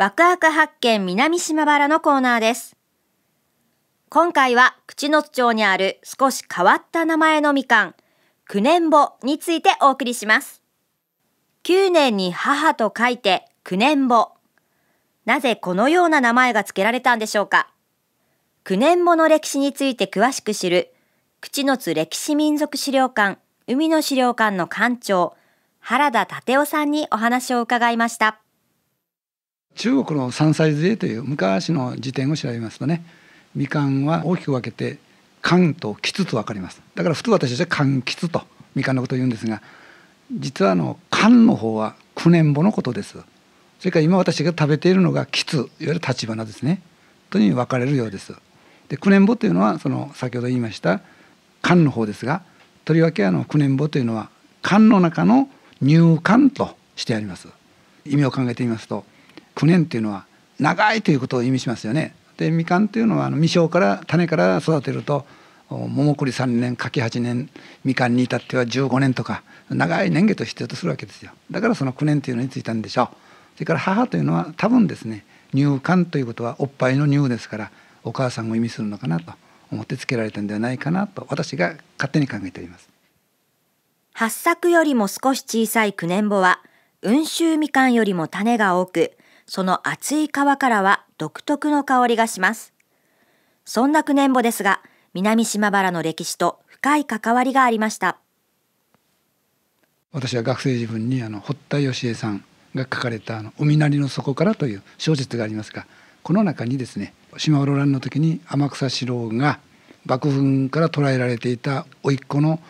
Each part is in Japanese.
ワクワク発見南島原のコーナーです。今回は口の津町にある少し変わった名前のみかん、九年坊についてお送りします。9年に母と書いて九年坊。なぜこのような名前が付けられたんでしょうか九年もの歴史について詳しく知る、口の津歴史民族資料館、海の資料館の館長、原田立夫さんにお話を伺いました。中国の山歳税という昔の辞典を調べますとねみかんは大きく分けて柑とキツと分かりますだから普通私たちは柑キとみかんのことを言うんですが実はあの缶の方は9年母のことですそれから今私が食べているのがきついわゆる立花ですねというに分かれるようですで9年後というのはその先ほど言いました缶の方ですがとりわけあの9年後というのは缶の中の乳缶としてあります意味を考えてみますと9年っていうのは長いということを意味しますよね。でみかんというのはあの未生から種から育てると桃栗3年柿8年みかんに至っては15年とか長い年月を必要とするわけですよだからその9年というのについたんでしょうそれから母というのは多分ですね乳管ということはおっぱいの乳ですからお母さんを意味するのかなと思ってつけられたんではないかなと私が勝手に考えております八作よりも少し小さい9年後は温州みかんよりも種が多くその厚い皮からは独特の香りがします。そんな九年簿ですが、南島原の歴史と深い関わりがありました。私は学生時分にあの堀田芳恵さんが書かれたお見なりの底から」という小説がありますがこの中にですね島原蘭の時に天草四郎が幕府から捕らえられていた甥っ子の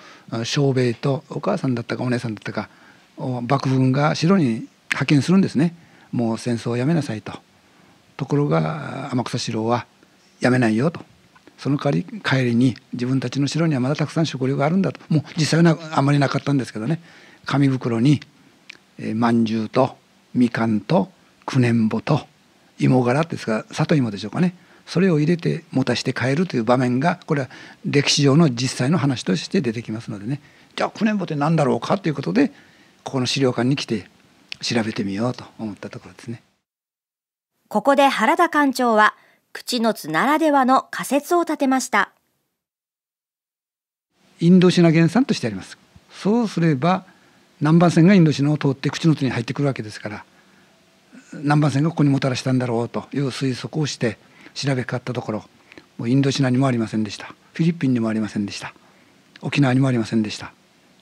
庄兵衛とお母さんだったかお姉さんだったか幕府が城に派遣するんですね。もう戦争をやめなさいとところが天草四郎はやめないよとその代わり帰りに自分たちの城にはまだたくさん食料があるんだともう実際はあんまりなかったんですけどね紙袋にまんじゅうとみかんと九年ぼと芋柄ですが里芋でしょうかねそれを入れて持たして帰るという場面がこれは歴史上の実際の話として出てきますのでねじゃあ九年ぼって何だろうかということでここの資料館に来て調べてみようと思ったところですねここで原田館長は口のつならではの仮説を立てましたインドシナ原産としてありますそうすれば南蛮船がインドシナを通って口のつに入ってくるわけですから南蛮船がここにもたらしたんだろうという推測をして調べかかったところもうインドシナにもありませんでしたフィリピンにもありませんでした沖縄にもありませんでした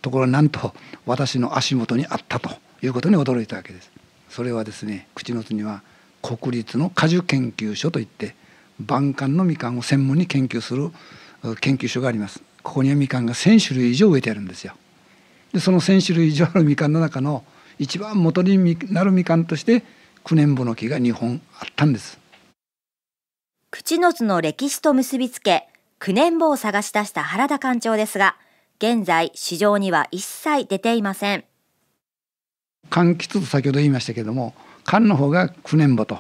ところなんと私の足元にあったということに驚いたわけです。それはですね口のには国立の果樹研究所といって晩柑のみかんを専門に研究する研究所がありますここにはみかんが1,000種類以上植えてあるんですよでその1,000種類以上あるみかんの中の一番元になるみかんとして九年ぼの木が2本あったんです口のの歴史と結びつけ九年ぼを探し出した原田館長ですが現在市場には一切出ていません柑橘と先ほど言いましたけども柑の方がクネンボと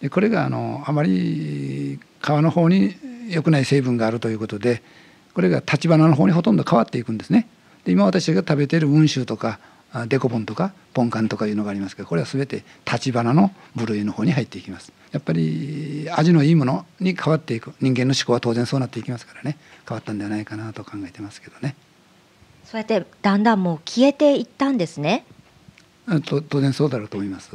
でこれがあのあまり皮の方に良くない成分があるということでこれが立花の方にほとんど変わっていくんですね。で今私が食べている温州とかデコポンとかポンカンとかいうのがありますけどこれは全て立花の部類の方に入っていきます。やっぱり味のいいものに変わっていく人間の思考は当然そうなっていきますからね変わったんではないかなと考えてますけどね。そうやってだんだんもう消えていったんですね。当然そうだろうと思います。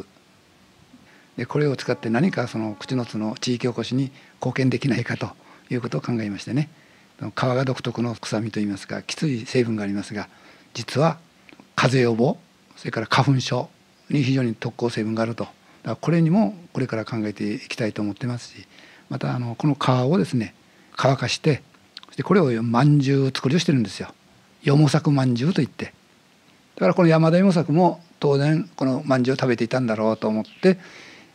でこれを使って何かその口の津の地域おこしに貢献できないかということを考えましてね皮が独特の臭みといいますかきつい成分がありますが実は風邪予防それから花粉症に非常に特効成分があるとこれにもこれから考えていきたいと思ってますしまたあのこの皮をですね乾かしてそしてこれをまんじゅう作りをしてるんですよ。よもさくまんじゅうといってだからこの山田よ作も当然このまんじゅうを食べていたんだろうと思って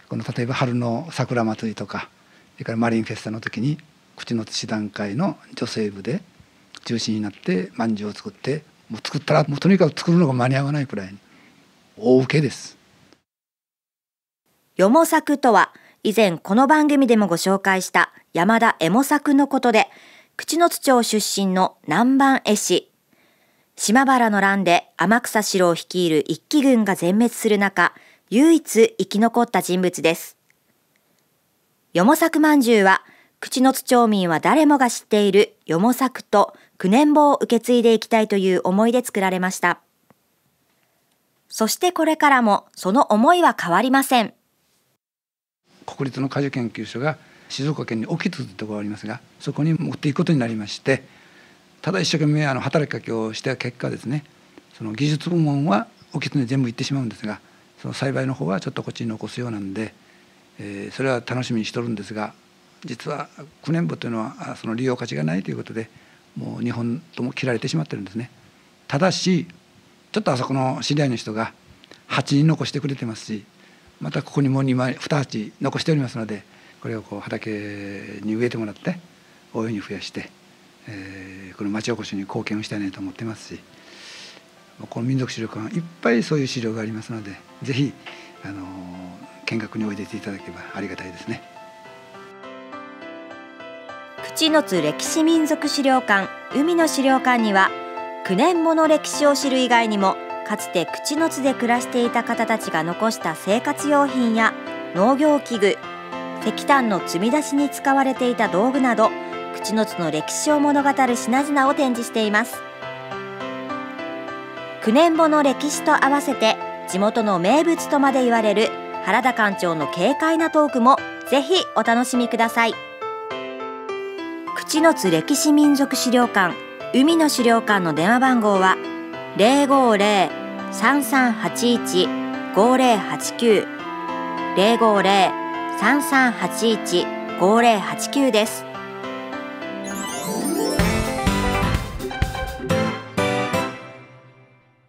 この例えば春の桜祭りとかそれからマリンフェスタの時に口の師段階の女性部で中心になってまんじゅうを作ってもう作ったらもうとにかく作るのが間に合わないくらいに大受けです。よも作とは以前この番組でもご紹介した山田エモ作のことで口の土町出身の南蛮絵師島原の乱で天草四郎率いる一騎軍が全滅する中、唯一生き残った人物です。よもさくまんじゅうは、口の津町民は誰もが知っているよもさくと九年棒を受け継いでいきたいという思いで作られました。そしてこれからもその思いは変わりません。国立の果樹研究所が静岡県に沖津といところがありますが、そこに持っていくことになりまして、ただ一生懸命あの働きかけをした結果ですねその技術部門は沖津に全部行ってしまうんですがその栽培の方はちょっとこっちに残すようなんで、えー、それは楽しみにしとるんですが実は九年部というのはその利用価値がないということでもう日本とも切られてしまってるんですね。ただしちょっとあそこの知り合いの人が8人残してくれてますしまたここにもう 2, 枚2鉢残しておりますのでこれをこう畑に植えてもらって大いに増やして、えー、この町おこしに貢献をしたいなと思ってますしこの民族資料館いっぱいそういう資料がありますのでぜひあの見学においでていただければありがたいですね。口の津歴史民族資料館海の資料館には9年もの歴史を知る以外にもかつて口の津で暮らしていた方たちが残した生活用品や農業器具石炭の積み出しに使われていた道具など口の津の歴史を物語る品々を展示しています9年後の歴史と合わせて地元の名物とまで言われる原田館長の軽快なトークもぜひお楽しみください口の津歴史民族資料館海の資料館の電話番号は050-3381-5089 050-3381-5089です